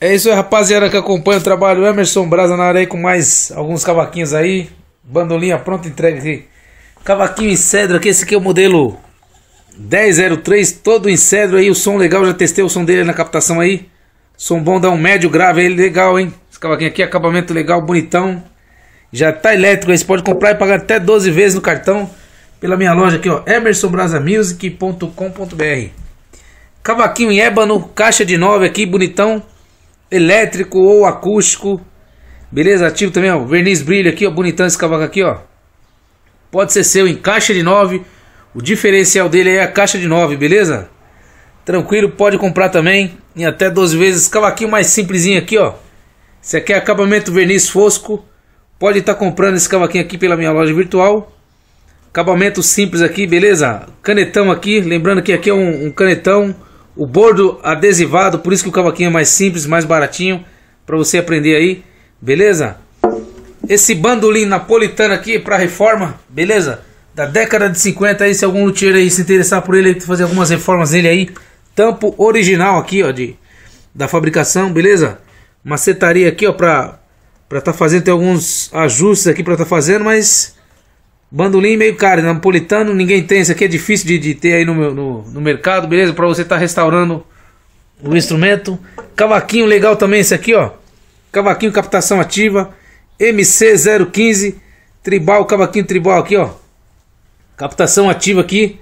É isso aí, rapaziada que acompanha o trabalho. Emerson Brasa na área aí com mais alguns cavaquinhos aí. Bandolinha pronta, entregue aqui. Cavaquinho em cedro aqui, esse aqui é o modelo 1003, todo em cedro aí. O som legal, já testei o som dele na captação aí. Som bom, dá um médio grave aí, legal, hein? Esse cavaquinho aqui, acabamento legal, bonitão. Já tá elétrico aí, você pode comprar e pagar até 12 vezes no cartão. Pela minha loja aqui, ó, emersonbrasamusic.com.br Cavaquinho em ébano, caixa de 9 aqui, bonitão elétrico ou acústico. Beleza? Ativo também, ó. Verniz brilho aqui, ó. Bonitão esse cavaco aqui, ó. Pode ser seu em caixa de 9. O diferencial dele é a caixa de 9, beleza? Tranquilo, pode comprar também. Em até 12 vezes. Cavaquinho mais simplesinho aqui, ó. Esse aqui é acabamento verniz fosco. Pode estar tá comprando esse cavaquinho aqui pela minha loja virtual. Acabamento simples aqui, beleza? Canetão aqui. Lembrando que aqui é um, um canetão o bordo adesivado, por isso que o cavaquinho é mais simples, mais baratinho, para você aprender aí, beleza? Esse bandolim napolitano aqui para reforma, beleza? Da década de 50 aí, se algum luthier aí se interessar por ele, fazer algumas reformas nele aí, tampo original aqui, ó, de da fabricação, beleza? Macetaria aqui, ó, para para tá fazendo tem alguns ajustes aqui para tá fazendo, mas Bandolim meio caro, napolitano ninguém tem. Isso aqui é difícil de, de ter aí no, meu, no, no mercado, beleza? Para você estar tá restaurando o instrumento. Cavaquinho legal também esse aqui, ó. Cavaquinho captação ativa. MC015. Tribal, cavaquinho tribal aqui, ó. Captação ativa aqui.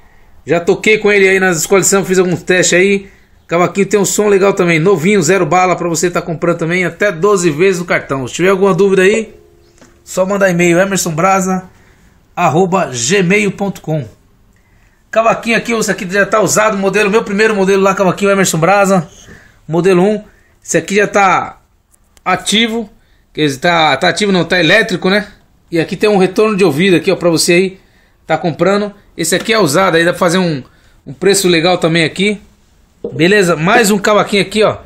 Já toquei com ele aí nas escolas de fiz alguns testes aí. Cavaquinho tem um som legal também. Novinho, zero bala para você estar tá comprando também. Até 12 vezes no cartão. Se tiver alguma dúvida aí, só mandar e-mail. Emerson Brasa arroba gmail.com. Cavaquinho aqui, esse aqui já tá usado, modelo, meu primeiro modelo lá, cavaquinho Emerson Brasa, modelo 1. Esse aqui já tá ativo, quer dizer, tá, tá ativo não, tá elétrico, né? E aqui tem um retorno de ouvido aqui, ó, pra você aí, tá comprando. Esse aqui é usado, aí dá pra fazer um, um preço legal também aqui. Beleza, mais um cavaquinho aqui, ó.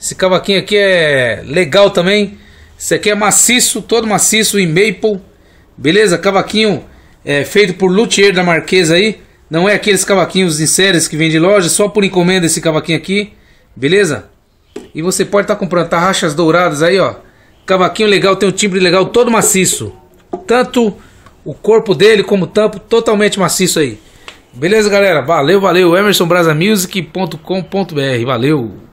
Esse cavaquinho aqui é legal também. Esse aqui é maciço, todo maciço em maple. Beleza, cavaquinho é, feito por luthier da Marquesa aí. Não é aqueles cavaquinhos em séries que vem de loja, só por encomenda esse cavaquinho aqui, beleza? E você pode estar tá comprando tarraxas douradas aí, ó. Cavaquinho legal, tem um timbre legal todo maciço. Tanto o corpo dele como o tampo totalmente maciço aí. Beleza, galera? Valeu, valeu. EmersonBrasaMusic.com.br. Valeu.